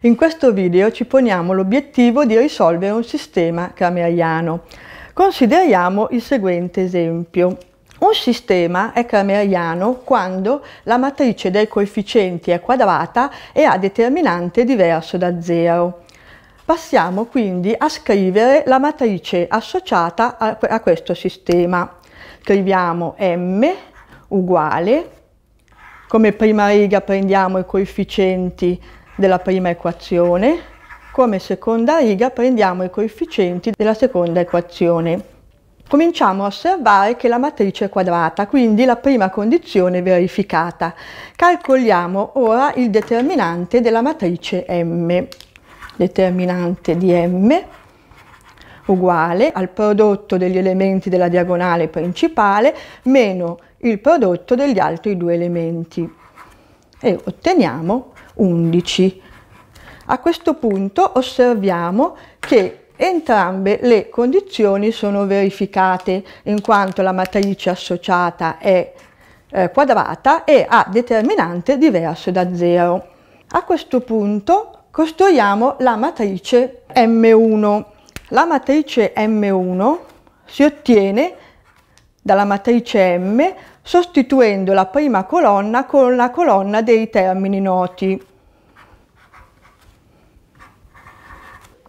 In questo video ci poniamo l'obiettivo di risolvere un sistema cameriano. Consideriamo il seguente esempio. Un sistema è cameriano quando la matrice dei coefficienti è quadrata e ha determinante diverso da zero. Passiamo quindi a scrivere la matrice associata a, a questo sistema. Scriviamo m uguale, come prima riga prendiamo i coefficienti della prima equazione, come seconda riga prendiamo i coefficienti della seconda equazione. Cominciamo a osservare che la matrice è quadrata, quindi la prima condizione verificata. Calcoliamo ora il determinante della matrice M. Determinante di M uguale al prodotto degli elementi della diagonale principale meno il prodotto degli altri due elementi e otteniamo 11. A questo punto osserviamo che Entrambe le condizioni sono verificate in quanto la matrice associata è eh, quadrata e ha determinante diverso da 0. A questo punto costruiamo la matrice M1. La matrice M1 si ottiene dalla matrice M sostituendo la prima colonna con la colonna dei termini noti.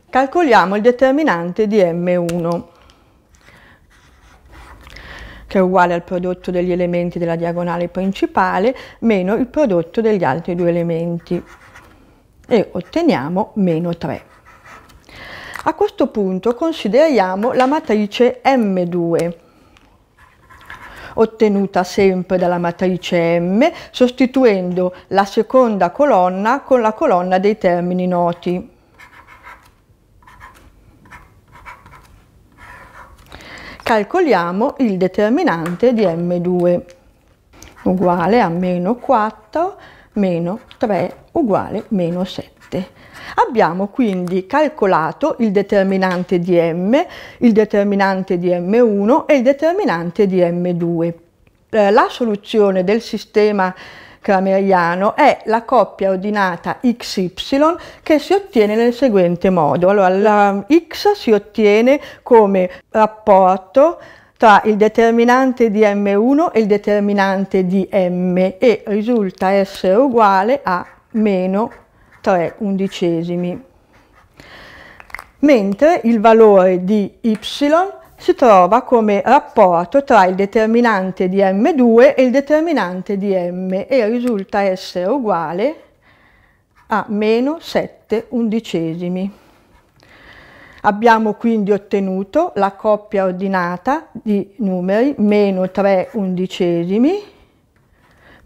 Calcoliamo il determinante di M1, che è uguale al prodotto degli elementi della diagonale principale meno il prodotto degli altri due elementi e otteniamo meno 3. A questo punto consideriamo la matrice M2, ottenuta sempre dalla matrice M, sostituendo la seconda colonna con la colonna dei termini noti. Calcoliamo il determinante di M2 uguale a meno 4 meno 3 uguale meno 7. 7. Abbiamo quindi calcolato il determinante di m, il determinante di m1 e il determinante di m2. Eh, la soluzione del sistema crameriano è la coppia ordinata xy che si ottiene nel seguente modo. Allora, la x si ottiene come rapporto tra il determinante di m1 e il determinante di m e risulta essere uguale a meno 3 undicesimi, mentre il valore di y si trova come rapporto tra il determinante di m2 e il determinante di m e risulta essere uguale a meno 7 undicesimi. Abbiamo quindi ottenuto la coppia ordinata di numeri meno 3 undicesimi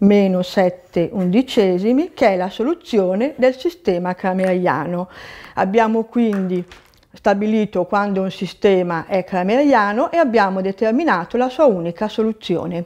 meno 7 undicesimi, che è la soluzione del sistema crameriano. Abbiamo quindi stabilito quando un sistema è crameriano e abbiamo determinato la sua unica soluzione.